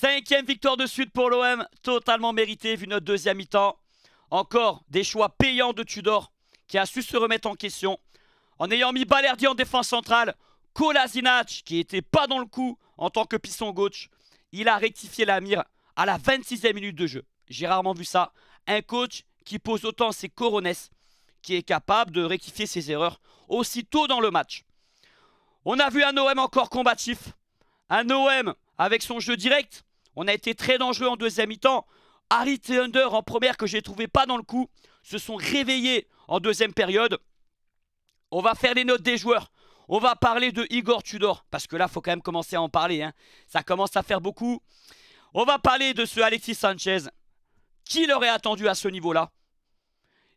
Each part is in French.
Cinquième victoire de suite pour l'OM, totalement méritée vu notre deuxième mi-temps. Encore des choix payants de Tudor qui a su se remettre en question. En ayant mis Balerdi en défense centrale, Kolasinac qui n'était pas dans le coup en tant que piston gauche, il a rectifié la mire à la 26e minute de jeu. J'ai rarement vu ça. Un coach qui pose autant ses coronets qui est capable de rectifier ses erreurs aussitôt dans le match. On a vu un OM encore combatif. Un OM avec son jeu direct on a été très dangereux en deuxième mi-temps. Harry Thunder en première que j'ai trouvé pas dans le coup se sont réveillés en deuxième période. On va faire les notes des joueurs. On va parler de Igor Tudor parce que là faut quand même commencer à en parler. Hein. Ça commence à faire beaucoup. On va parler de ce Alexis Sanchez. Qui l'aurait attendu à ce niveau-là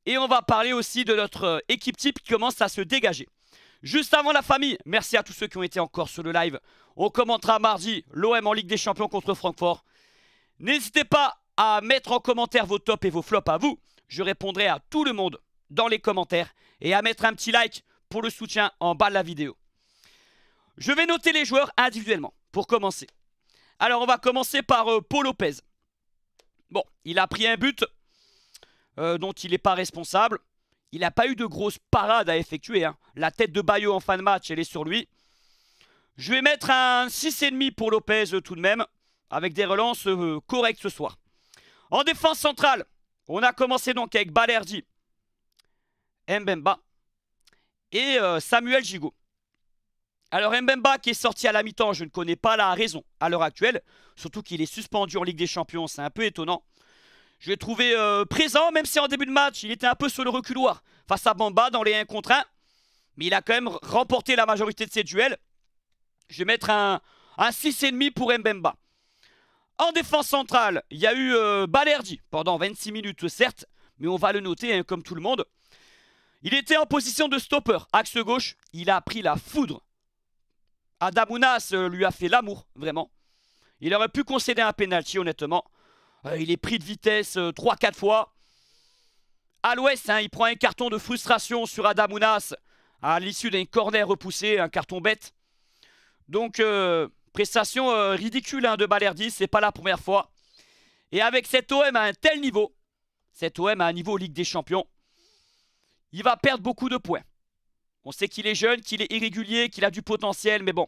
Et on va parler aussi de notre euh, équipe type qui commence à se dégager juste avant la famille. Merci à tous ceux qui ont été encore sur le live. On commentera mardi l'OM en Ligue des Champions contre Francfort. N'hésitez pas à mettre en commentaire vos tops et vos flops à vous. Je répondrai à tout le monde dans les commentaires et à mettre un petit like pour le soutien en bas de la vidéo. Je vais noter les joueurs individuellement pour commencer. Alors on va commencer par euh, Paul Lopez. Bon, il a pris un but euh, dont il n'est pas responsable. Il n'a pas eu de grosse parade à effectuer. Hein. La tête de Bayo en fin de match, elle est sur lui. Je vais mettre un 6,5 pour Lopez euh, tout de même, avec des relances euh, correctes ce soir. En défense centrale, on a commencé donc avec Balerdi, Mbemba et euh, Samuel Gigot. Alors Mbemba qui est sorti à la mi-temps, je ne connais pas la raison à l'heure actuelle, surtout qu'il est suspendu en Ligue des Champions, c'est un peu étonnant. Je l'ai trouvé présent, même si en début de match, il était un peu sur le reculoir face à Bamba dans les 1 contre 1. Mais il a quand même remporté la majorité de ses duels. Je vais mettre un, 6,5 pour Mbemba. En défense centrale, il y a eu euh, Balerdi pendant 26 minutes, certes, mais on va le noter hein, comme tout le monde. Il était en position de stopper, axe gauche. Il a pris la foudre. Adamounas euh, lui a fait l'amour, vraiment. Il aurait pu concéder un penalty, honnêtement. Euh, il est pris de vitesse 3-4 fois. À l'ouest, hein, il prend un carton de frustration sur Adamounas à l'issue d'un corner repoussé, un carton bête. Donc, euh, prestation euh, ridicule hein, de Balerdi, c'est pas la première fois. Et avec cet OM à un tel niveau, cet OM à un niveau Ligue des Champions, il va perdre beaucoup de points. On sait qu'il est jeune, qu'il est irrégulier, qu'il a du potentiel, mais bon,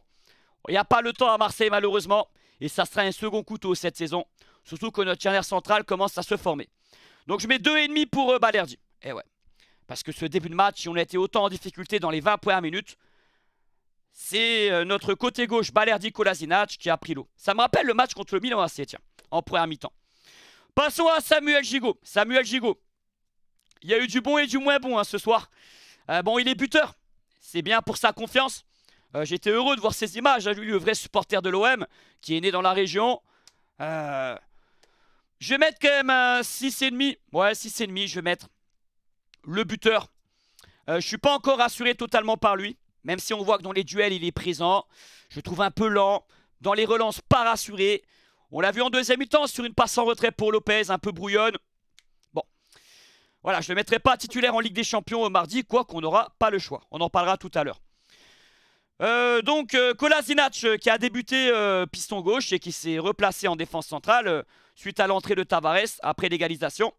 il n'y a pas le temps à Marseille malheureusement. Et ça sera un second couteau cette saison. Surtout que notre tiers central commence à se former. Donc je mets 2,5 pour euh, Balerdi. Et eh ouais. Parce que ce début de match, si on a été autant en difficulté dans les 20 premières minutes, c'est euh, notre côté gauche, Balerdi Kolasinac, qui a pris l'eau. Ça me rappelle le match contre le Milan AC, tiens, en première mi-temps. Passons à Samuel Gigot. Samuel Gigot. Il y a eu du bon et du moins bon hein, ce soir. Euh, bon, il est buteur. C'est bien pour sa confiance. Euh, j'étais heureux de voir ces images. Hein, le vrai supporter de l'OM, qui est né dans la région. Je vais mettre quand même un 6,5. Ouais, 6,5, je vais mettre le buteur. Euh, je ne suis pas encore rassuré totalement par lui, même si on voit que dans les duels, il est présent. Je trouve un peu lent. Dans les relances, pas rassuré. On l'a vu en deuxième mi-temps sur une passe en retrait pour Lopez, un peu brouillonne. Bon, voilà, je ne le mettrai pas titulaire en Ligue des Champions au mardi, quoi qu'on n'aura pas le choix. On en parlera tout à l'heure. Euh, donc, euh, Kolasinac qui a débuté piston gauche et qui s'est replacé en défense centrale suite à l'entrée de Tavares après l'égalisation.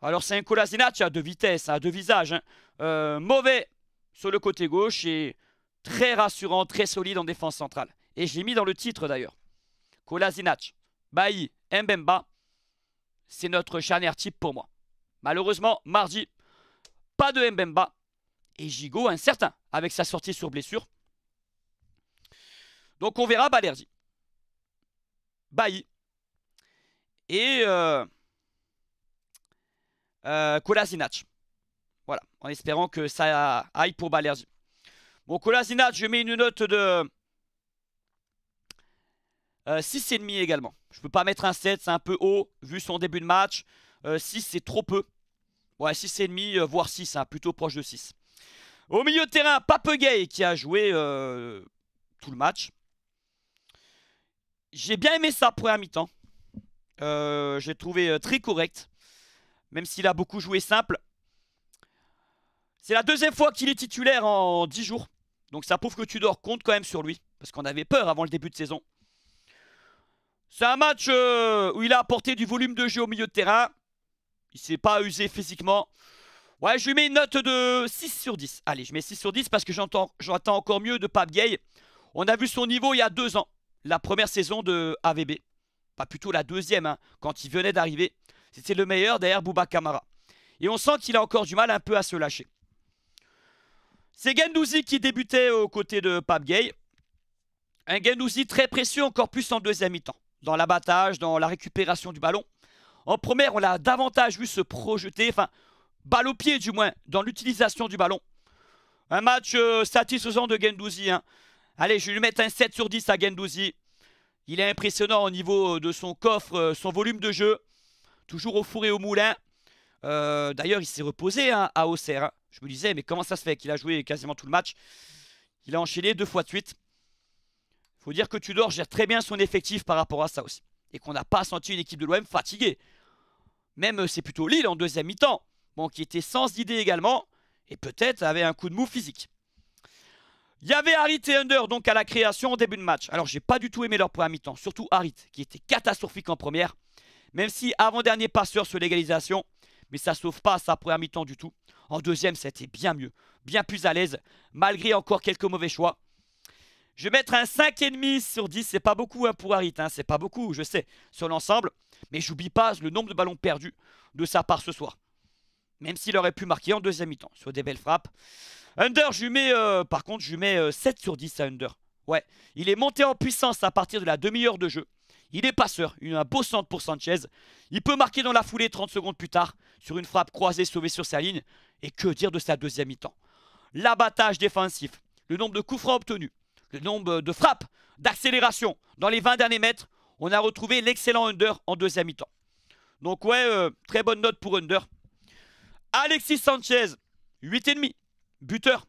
Alors c'est un Kolasinac à deux vitesses, à deux visages. Hein. Euh, mauvais sur le côté gauche et très rassurant, très solide en défense centrale. Et j'ai mis dans le titre d'ailleurs. Kolasinac, Bailly, Mbemba, c'est notre charnière type pour moi. Malheureusement, mardi, pas de Mbemba. Et Gigot incertain avec sa sortie sur blessure. Donc on verra Balerdi. Bailly. Et... Euh, euh, Kolasinac. Voilà, en espérant que ça aille pour Balerzi Bon, Kolasinac, je mets une note de 6,5 euh, également. Je peux pas mettre un 7, c'est un peu haut, vu son début de match. 6, euh, c'est trop peu. Ouais, 6,5, euh, voire 6, hein, plutôt proche de 6. Au milieu de terrain, Papegay qui a joué tout le match. J'ai bien aimé ça Pour un mi-temps. J'ai trouvé très correct même s'il a beaucoup joué simple. C'est la deuxième fois qu'il est titulaire en 10 jours. Donc ça prouve que Tudor compte quand même sur lui. Parce qu'on avait peur avant le début de saison. C'est un match euh, où il a apporté du volume de jeu au milieu de terrain. Il s'est pas usé physiquement. Ouais, je lui mets une note de 6 sur 10. Allez, je mets 6 sur 10 parce que j'entends encore mieux de Pape Gay. On a vu son niveau il y a deux ans. La première saison de AVB. Pas plutôt la deuxième, hein, quand il venait d'arriver. C'était le meilleur derrière Bouba Kamara. Et on sent qu'il a encore du mal un peu à se lâcher. C'est Gendouzi qui débutait aux côtés de Pape Gay. Un Gendouzi très précieux encore plus en deuxième mi-temps. Dans l'abattage, dans la récupération du ballon. En première, on l'a davantage vu se projeter, enfin, balle au pied du moins, dans l'utilisation du ballon. Un match euh, satisfaisant de Gendouzi. Hein. Allez, je vais lui mettre un 7 sur 10 à Gendouzi. Il est impressionnant au niveau euh, de son coffre, euh, son volume de jeu. Toujours au four et au moulin. Euh, d'ailleurs, il s'est reposé hein, à Auxerre. Hein. Je me disais, mais comment ça se fait qu'il a joué quasiment tout le match Il a enchaîné deux fois de suite. Faut dire que Tudor gère très bien son effectif par rapport à ça aussi. Et qu'on n'a pas senti une équipe de l'OM fatiguée. Même euh, c'est plutôt Lille en deuxième mi-temps. Bon, qui était sans idée également. Et peut-être avait un coup de mou physique. Il y avait Harit et Under donc à la création au début de match. Alors j'ai pas du tout aimé leur première mi-temps, surtout Harit qui était catastrophique en première. Même si avant-dernier passeur sur l'égalisation, mais ça sauve pas sa première mi-temps du tout. En deuxième, c'était bien mieux, bien plus à l'aise, malgré encore quelques mauvais choix. Je vais mettre un 5,5 sur 10, c'est pas beaucoup hein, pour Harit, hein, c'est pas beaucoup, je sais, sur l'ensemble. Mais j'oublie pas le nombre de ballons perdus de sa part ce soir. Même s'il aurait pu marquer en deuxième mi-temps, sur des belles frappes. Under, je mets, euh, par contre, je mets 7 euh, sur 10 à Under. Ouais, il est monté en puissance à partir de la demi-heure de jeu. Il est passeur, il a un beau centre pour Sanchez. Il peut marquer dans la foulée 30 secondes plus tard sur une frappe croisée sauvée sur sa ligne. Et que dire de sa deuxième mi-temps L'abattage défensif, le nombre de coups francs obtenus, le nombre de frappes, d'accélération dans les 20 derniers mètres, on a retrouvé l'excellent Under en deuxième mi-temps. Donc ouais, euh, très bonne note pour Under. Alexis Sanchez, 8,5, buteur.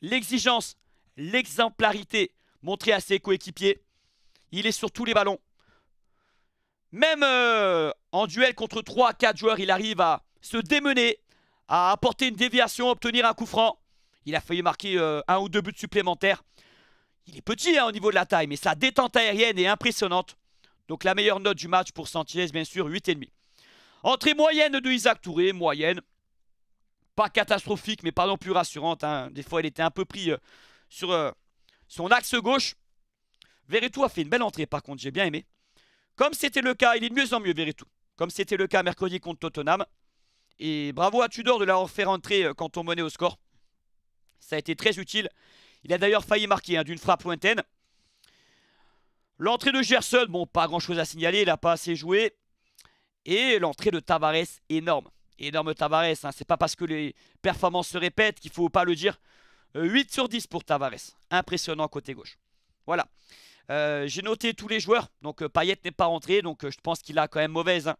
L'exigence, l'exemplarité montrée à ses coéquipiers. Il est sur tous les ballons. Même euh, en duel contre 3 4 joueurs, il arrive à se démener, à apporter une déviation, obtenir un coup franc. Il a failli marquer euh, un ou deux buts supplémentaires. Il est petit hein, au niveau de la taille, mais sa détente aérienne est impressionnante. Donc la meilleure note du match pour Santillès, bien sûr, 8,5. Entrée moyenne de Isaac Touré, moyenne. Pas catastrophique, mais pas non plus rassurante. Hein. Des fois, elle était un peu pris euh, sur son axe gauche. Veretout a fait une belle entrée, par contre, j'ai bien aimé. Comme c'était le cas, il est de mieux en mieux, verrez-tout. Comme c'était le cas mercredi contre Tottenham. Et bravo à Tudor de l'avoir fait rentrer euh, quand on menait au score. Ça a été très utile. Il a d'ailleurs failli marquer hein, d'une frappe lointaine. L'entrée de Gerson, bon, pas grand chose à signaler, il n'a pas assez joué. Et l'entrée de Tavares, énorme. Énorme Tavares, Ce hein. c'est pas parce que les performances se répètent qu'il faut pas le dire. 8 euh, sur 10 pour Tavares. Impressionnant côté gauche. Voilà. Euh, j'ai noté tous les joueurs. Donc euh, Payet n'est pas rentré. Donc euh, je pense qu'il a quand même mauvaise. Hein.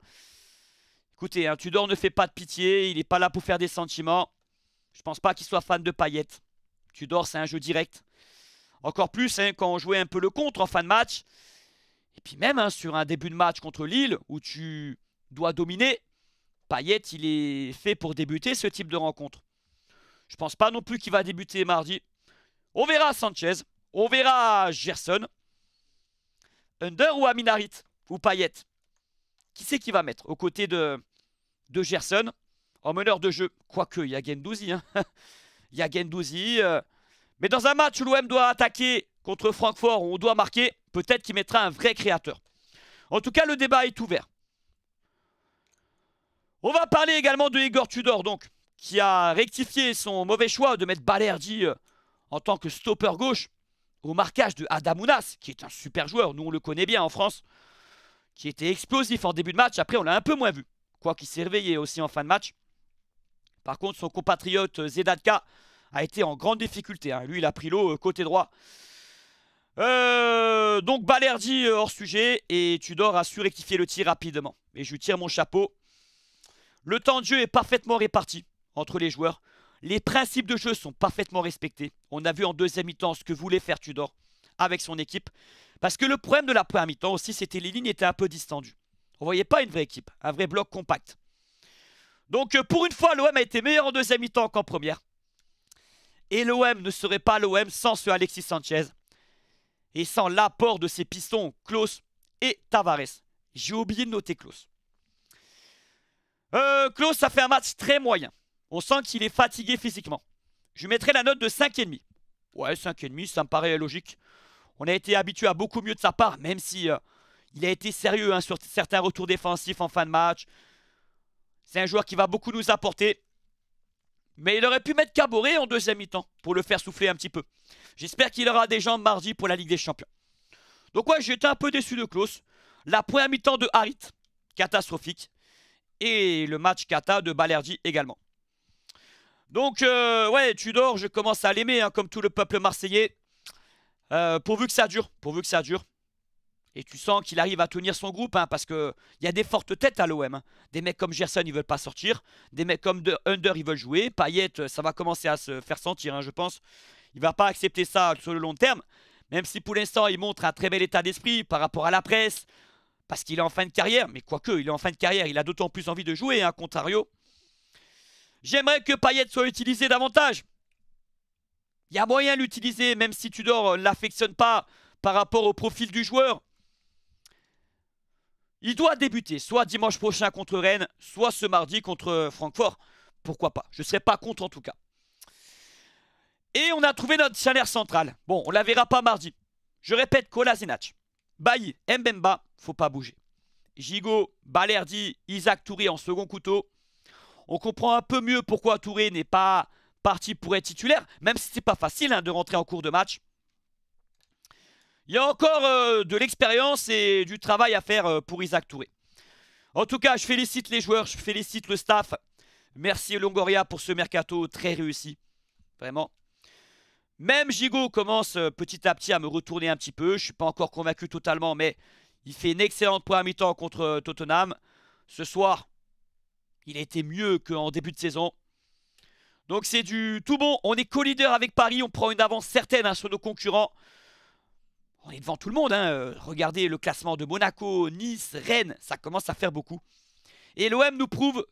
Écoutez, hein, Tudor ne fait pas de pitié. Il n'est pas là pour faire des sentiments. Je pense pas qu'il soit fan de Payet. Tudor, c'est un jeu direct. Encore plus hein, quand on jouait un peu le contre en fin de match. Et puis même sur un début de match contre Lille où tu dois dominer, Payet, il est fait pour débuter ce type de rencontre. Je pense pas non plus qu'il va débuter mardi. On verra Sanchez, on verra Gerson. Under ou Aminarit ou Payet Qui c'est qui va mettre aux côtés de, de Gerson en meneur de jeu Quoique, il y a Gendouzi. Hein. il y a Gendouzi. Euh. Mais dans un match où l'OM doit attaquer contre Francfort, où on doit marquer, peut-être qu'il mettra un vrai créateur. En tout cas, le débat est ouvert. On va parler également de Igor Tudor, donc, qui a rectifié son mauvais choix de mettre Balerdi euh, en tant que stopper gauche au marquage de Adamounas, qui est un super joueur, nous on le connaît bien en France, qui était explosif en début de match, après on l'a un peu moins vu, quoiqu'il s'est réveillé aussi en fin de match. Par contre, son compatriote euh, Zedadka a été en grande difficulté, hein. lui il a pris l'eau euh, côté droit. Euh, donc Balerdi hors sujet et Tudor a su rectifier le tir rapidement. Et je lui tire mon chapeau. Le temps de jeu est parfaitement réparti entre les joueurs. Les principes de jeu sont parfaitement respectés. On a vu en deuxième mi-temps ce que voulait faire Tudor avec son équipe. Parce que le problème de la première mi-temps aussi, c'était les lignes étaient un peu distendues. On voyait pas une vraie équipe, un vrai bloc compact. Donc euh, pour une fois, l'OM a été meilleur en deuxième mi-temps qu'en première. Et l'OM ne serait pas l'OM sans ce Alexis Sanchez. Et sans l'apport de ses pistons, Klaus et Tavares. J'ai oublié de noter Klaus. Euh, Klaus a fait un match très moyen. On sent qu'il est fatigué physiquement. Je lui mettrai la note de 5,5. Ouais, 5,5, ça me paraît logique. On a été habitué à beaucoup mieux de sa part, même si euh, il a été sérieux hein, sur certains retours défensifs en fin de match. C'est un joueur qui va beaucoup nous apporter. Mais il aurait pu mettre Caboret en deuxième mi-temps pour le faire souffler un petit peu. J'espère qu'il aura des jambes mardi pour la Ligue des Champions. Donc ouais, j'étais un peu déçu de Klaus. La première mi-temps de Harit, catastrophique. Et le match kata de Balerdi également. Donc, euh, ouais, Tudor, je commence à l'aimer, hein, comme tout le peuple marseillais. Euh, pourvu que ça dure, pourvu que ça dure. Et tu sens qu'il arrive à tenir son groupe, hein, parce qu'il y a des fortes têtes à l'OM. Hein. Des mecs comme Gerson, ils veulent pas sortir. Des mecs comme de Under, ils veulent jouer. Payet, euh, ça va commencer à se faire sentir, hein, je pense. Il va pas accepter ça sur le long terme. Même si pour l'instant, il montre un très bel état d'esprit par rapport à la presse, parce qu'il est en fin de carrière. Mais quoique, il est en fin de carrière, il a d'autant plus envie de jouer, à contrario. J'aimerais que Payet soit utilisé davantage. Il y a moyen de l'utiliser, même si Tudor ne euh, l'affectionne pas par rapport au profil du joueur. Il doit débuter, soit dimanche prochain contre Rennes, soit ce mardi contre Francfort. Pourquoi pas Je ne serais pas contre en tout cas. Et on a trouvé notre salaire central. Bon, on ne la verra pas mardi. Je répète, Kolasinac, Bailly, Mbemba, faut pas bouger. Gigot, Balerdi, Isaac Touré en second couteau on comprend un peu mieux pourquoi Touré n'est pas parti pour être titulaire, même si c'est pas facile hein, de rentrer en cours de match. Il y a encore euh, de l'expérience et du travail à faire euh, pour Isaac Touré. En tout cas, je félicite les joueurs, je félicite le staff. Merci Longoria pour ce mercato très réussi. Vraiment. Même Gigot commence euh, petit à petit à me retourner un petit peu. Je ne suis pas encore convaincu totalement, mais il fait une excellente première mi-temps contre Tottenham. Ce soir, il a été mieux qu'en début de saison. Donc c'est du tout bon. On est co-leader avec Paris. On prend une avance certaine hein, sur nos concurrents. On est devant tout le monde. Hein. Euh, regardez le classement de Monaco, Nice, Rennes. Ça commence à faire beaucoup. Et l'OM nous prouve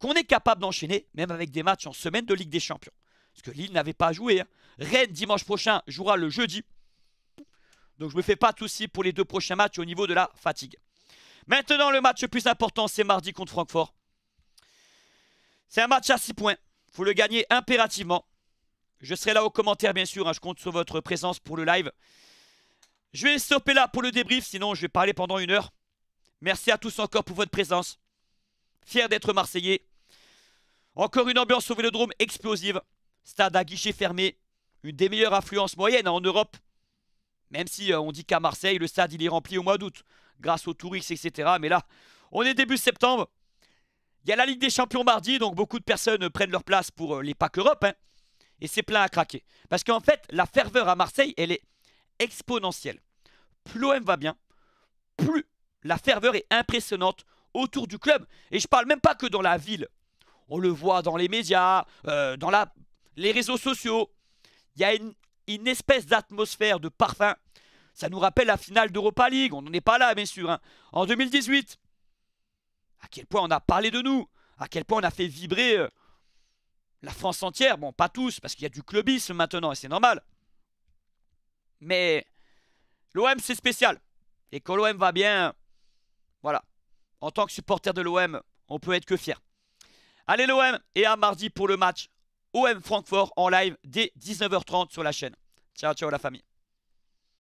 qu'on est capable d'enchaîner, même avec des matchs en semaine de Ligue des Champions. Parce que Lille n'avait pas à jouer. Hein. Rennes, dimanche prochain, jouera le jeudi. Donc je ne me fais pas de soucis pour les deux prochains matchs au niveau de la fatigue. Maintenant, le match le plus important, c'est mardi contre Francfort. C'est un match à 6 points. faut le gagner impérativement. Je serai là aux commentaires, bien sûr. Hein. Je compte sur votre présence pour le live. Je vais stopper là pour le débrief, sinon je vais parler pendant une heure. Merci à tous encore pour votre présence. Fier d'être Marseillais. Encore une ambiance au Vélodrome explosive. Stade à guichet fermé. Une des meilleures affluences moyennes hein, en Europe. Même si euh, on dit qu'à Marseille, le stade il est rempli au mois d'août. Grâce aux touristes, etc. Mais là, on est début septembre. Il y a la Ligue des Champions mardi, donc beaucoup de personnes prennent leur place pour euh, les packs Europe. Hein. et c'est plein à craquer. Parce qu'en fait, la ferveur à Marseille, elle est exponentielle. Plus l'OM va bien, plus la ferveur est impressionnante autour du club. Et je parle même pas que dans la ville. On le voit dans les médias, euh, dans les réseaux sociaux. Il y a une, espèce d'atmosphère, de parfum. Ça nous rappelle la finale d'Europa League. On n'en est pas là, bien sûr. Hein. En 2018, à quel point on a parlé de nous, à quel point on a fait vibrer euh, la France entière. Bon, pas tous, parce qu'il y a du clubisme maintenant, et c'est normal. Mais l'OM, c'est spécial. Et quand l'OM va bien, voilà. En tant que supporter de l'OM, on peut être que fier. Allez l'OM, et à mardi pour le match OM Francfort en live dès 19h30 sur la chaîne. Ciao, ciao la famille.